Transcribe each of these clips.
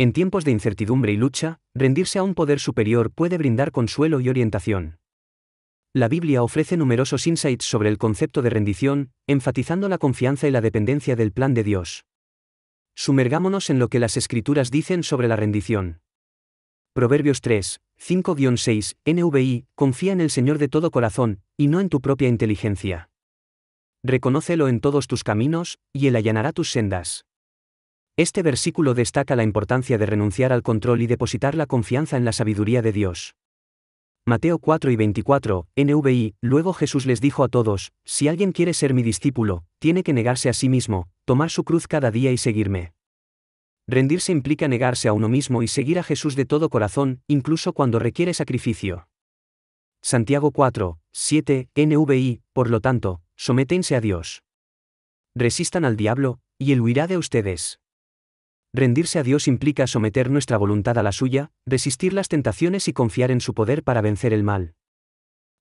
En tiempos de incertidumbre y lucha, rendirse a un poder superior puede brindar consuelo y orientación. La Biblia ofrece numerosos insights sobre el concepto de rendición, enfatizando la confianza y la dependencia del plan de Dios. Sumergámonos en lo que las escrituras dicen sobre la rendición. Proverbios 3, 5-6, NVI, confía en el Señor de todo corazón, y no en tu propia inteligencia. Reconócelo en todos tus caminos, y él allanará tus sendas. Este versículo destaca la importancia de renunciar al control y depositar la confianza en la sabiduría de Dios. Mateo 4 y 24, NVI, luego Jesús les dijo a todos, si alguien quiere ser mi discípulo, tiene que negarse a sí mismo, tomar su cruz cada día y seguirme. Rendirse implica negarse a uno mismo y seguir a Jesús de todo corazón, incluso cuando requiere sacrificio. Santiago 4, 7, NVI, por lo tanto, sométense a Dios. Resistan al diablo, y él huirá de ustedes. Rendirse a Dios implica someter nuestra voluntad a la suya, resistir las tentaciones y confiar en su poder para vencer el mal.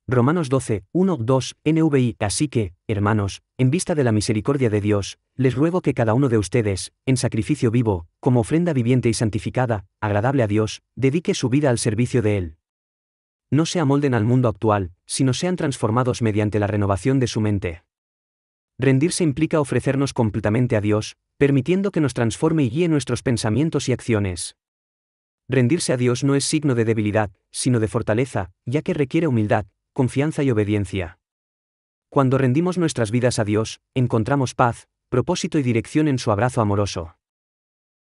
Romanos 12, 1, 2, NVI. Así que, hermanos, en vista de la misericordia de Dios, les ruego que cada uno de ustedes, en sacrificio vivo, como ofrenda viviente y santificada, agradable a Dios, dedique su vida al servicio de Él. No se amolden al mundo actual, sino sean transformados mediante la renovación de su mente. Rendirse implica ofrecernos completamente a Dios, permitiendo que nos transforme y guíe nuestros pensamientos y acciones. Rendirse a Dios no es signo de debilidad, sino de fortaleza, ya que requiere humildad, confianza y obediencia. Cuando rendimos nuestras vidas a Dios, encontramos paz, propósito y dirección en su abrazo amoroso.